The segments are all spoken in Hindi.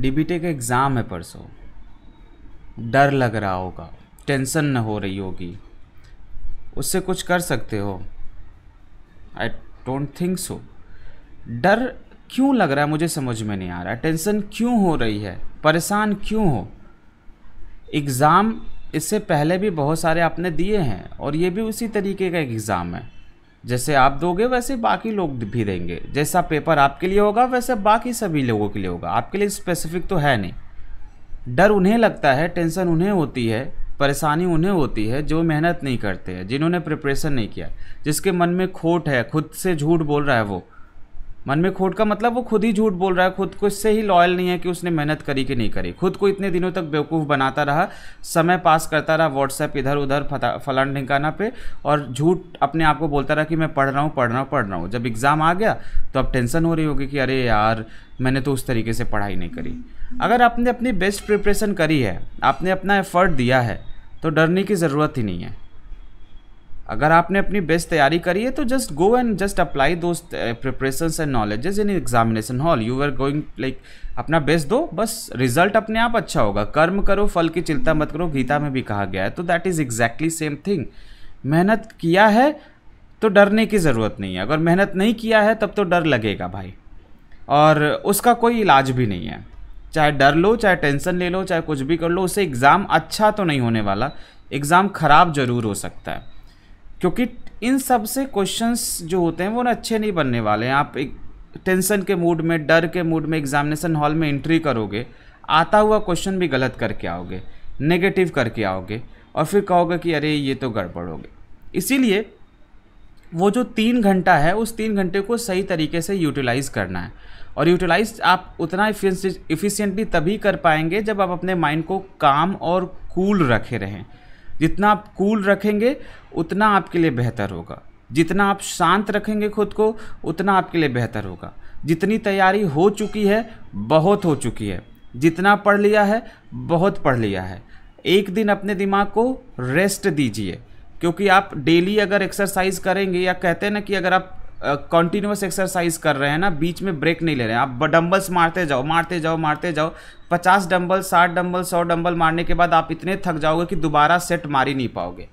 डीबीटी का एग्ज़ाम है परसों डर लग रहा होगा टेंशन न हो रही होगी उससे कुछ कर सकते हो आई डोंट थिंक सो डर क्यों लग रहा है मुझे समझ में नहीं आ रहा टेंशन क्यों हो रही है परेशान क्यों हो एग्ज़ाम इससे पहले भी बहुत सारे आपने दिए हैं और ये भी उसी तरीके का एग्ज़ाम है जैसे आप दोगे वैसे बाकी लोग भी देंगे जैसा पेपर आपके लिए होगा वैसे बाकी सभी लोगों के लिए होगा आपके लिए स्पेसिफिक तो है नहीं डर उन्हें लगता है टेंशन उन्हें होती है परेशानी उन्हें होती है जो मेहनत नहीं करते हैं जिन्होंने प्रिपरेशन नहीं किया जिसके मन में खोट है खुद से झूठ बोल रहा है वो मन में खोट का मतलब वो खुद ही झूठ बोल रहा है खुद को इससे ही लॉयल नहीं है कि उसने मेहनत करी कि नहीं करी खुद को इतने दिनों तक बेवकूफ़ बनाता रहा समय पास करता रहा व्हाट्सएप इधर उधर फलान ढिकाना पे और झूठ अपने आप को बोलता रहा कि मैं पढ़ रहा हूँ पढ़ रहा हूँ पढ़ रहा हूँ जब एग्ज़ाम आ गया तो अब टेंशन हो रही होगी कि अरे यार मैंने तो उस तरीके से पढ़ाई नहीं करी अगर आपने अपनी बेस्ट प्रिपरेशन करी है आपने अपना एफर्ट दिया है तो डरने की ज़रूरत ही नहीं है अगर आपने अपनी बेस्ट तैयारी करी है तो just go and just apply दो preparation and knowledges in examination hall you are going like अपना बेस्ट दो बस रिजल्ट अपने आप अच्छा होगा कर्म करो फल की चिंता मत करो गीता में भी कहा गया है तो that is exactly same thing मेहनत किया है तो डरने की ज़रूरत नहीं है अगर मेहनत नहीं किया है तब तो डर लगेगा भाई और उसका कोई इलाज भी नहीं है चाहे डर लो चाहे टेंशन ले लो चाहे कुछ भी कर लो उससे एग्ज़ाम अच्छा तो नहीं होने वाला एग्ज़ाम ख़राब ज़रूर हो सकता है क्योंकि इन सब से क्वेश्चंस जो होते हैं वो ना अच्छे नहीं बनने वाले हैं आप एक टेंशन के मूड में डर के मूड में एग्जामिनेशन हॉल में एंट्री करोगे आता हुआ क्वेश्चन भी गलत करके आओगे नेगेटिव करके आओगे और फिर कहोगे कि अरे ये तो गड़बड़ इसीलिए वो जो तीन घंटा है उस तीन घंटे को सही तरीके से यूटिलाइज़ करना है और यूटिलाइज आप उतना इफ़िशियंटली तभी कर पाएंगे जब आप अपने माइंड को काम और कूल रखे रहें जितना आप कूल रखेंगे उतना आपके लिए बेहतर होगा जितना आप शांत रखेंगे खुद को उतना आपके लिए बेहतर होगा जितनी तैयारी हो चुकी है बहुत हो चुकी है जितना पढ़ लिया है बहुत पढ़ लिया है एक दिन अपने दिमाग को रेस्ट दीजिए क्योंकि आप डेली अगर एक्सरसाइज करेंगे या कहते हैं ना कि अगर आप कंटिन्यूस एक्सरसाइज कर रहे हैं ना बीच में ब्रेक नहीं ले रहे हैं आप डंबल्स मारते जाओ मारते जाओ मारते जाओ पचास डंबल साठ डंबल सौ डंबल मारने के बाद आप इतने थक जाओगे कि दोबारा सेट मार ही नहीं पाओगे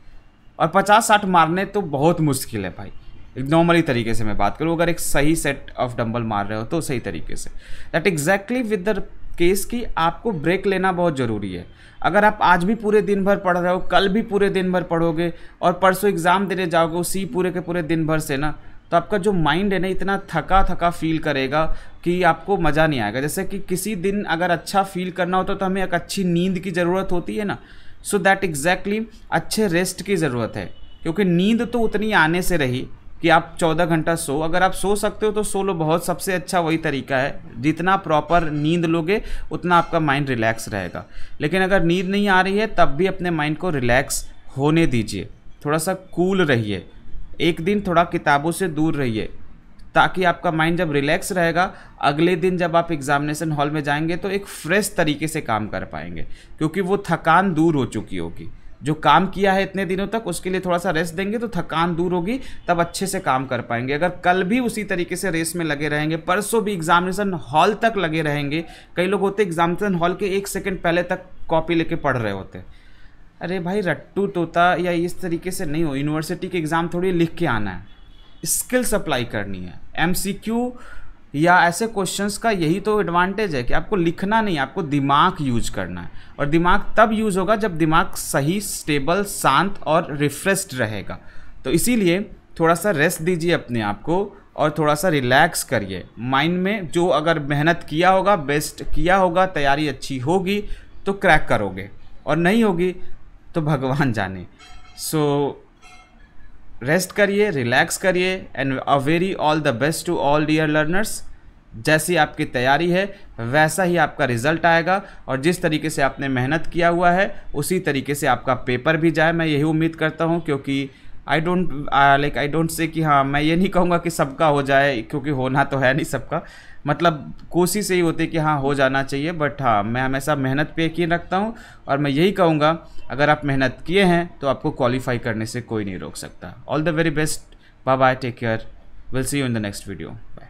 और पचास साठ मारने तो बहुत मुश्किल है भाई एक नॉर्मली तरीके से मैं बात करूँ अगर एक सही सेट ऑफ डंबल मार रहे हो तो सही तरीके से that exactly with the case की आपको ब्रेक लेना बहुत ज़रूरी है अगर आप आज भी पूरे दिन भर पढ़ रहे हो कल भी पूरे दिन भर पढ़ोगे और परसों एग्ज़ाम देने जाओगे उसी पूरे के पूरे दिन भर से ना तो आपका जो माइंड है ना इतना थका थका फील करेगा कि आपको मज़ा नहीं आएगा जैसे कि किसी दिन अगर अच्छा फील करना होता तो, तो हमें एक अच्छी नींद की ज़रूरत होती है ना सो दैट एग्जैक्टली अच्छे रेस्ट की ज़रूरत है क्योंकि नींद तो उतनी आने से रही कि आप चौदह घंटा सो अगर आप सो सकते हो तो सो लो बहुत सबसे अच्छा वही तरीका है जितना प्रॉपर नींद लोगे उतना आपका माइंड रिलैक्स रहेगा लेकिन अगर नींद नहीं आ रही है तब भी अपने माइंड को रिलैक्स होने दीजिए थोड़ा सा कूल रहिए एक दिन थोड़ा किताबों से दूर रहिए ताकि आपका माइंड जब रिलैक्स रहेगा अगले दिन जब आप एग्जामिनेशन हॉल में जाएंगे तो एक फ्रेश तरीके से काम कर पाएंगे क्योंकि वो थकान दूर हो चुकी होगी जो काम किया है इतने दिनों तक उसके लिए थोड़ा सा रेस्ट देंगे तो थकान दूर होगी तब अच्छे से काम कर पाएंगे अगर कल भी उसी तरीके से रेस में लगे रहेंगे परसों भी एग्जामिनेशन हॉल तक लगे रहेंगे कई लोग होते एग्जामिनेशन हॉल के एक सेकेंड पहले तक कॉपी लेके पढ़ रहे होते हैं अरे भाई रट्टू तोता या इस तरीके से नहीं हो यूनिवर्सिटी के एग्ज़ाम थोड़ी लिख के आना है स्किल्स अप्लाई करनी है एम या ऐसे क्वेश्चंस का यही तो एडवांटेज है कि आपको लिखना नहीं आपको दिमाग यूज करना है और दिमाग तब यूज होगा जब दिमाग सही स्टेबल शांत और रिफ्रेश्ड रहेगा तो इसीलिए थोड़ा सा रेस्ट दीजिए अपने आप को और थोड़ा सा रिलैक्स करिए माइंड में जो अगर मेहनत किया होगा बेस्ट किया होगा तैयारी अच्छी होगी तो क्रैक करोगे और नहीं होगी तो भगवान जाने सो रेस्ट करिए रिलैक्स करिए and a very all the best to all dear learners जैसी आपकी तैयारी है वैसा ही आपका रिजल्ट आएगा और जिस तरीके से आपने मेहनत किया हुआ है उसी तरीके से आपका पेपर भी जाए मैं यही उम्मीद करता हूँ क्योंकि I don't like I don't say कि हाँ मैं ये नहीं कहूँगा कि सबका हो जाए क्योंकि होना तो है नहीं सबका मतलब कोशिश यही होती है कि हाँ हो जाना चाहिए बट हाँ मैं हमेशा मेहनत पे यकीन रखता हूँ और मैं यही कहूँगा अगर आप मेहनत किए हैं तो आपको क्वालिफाई करने से कोई नहीं रोक सकता all the very best bye bye take care will see you in the next video bye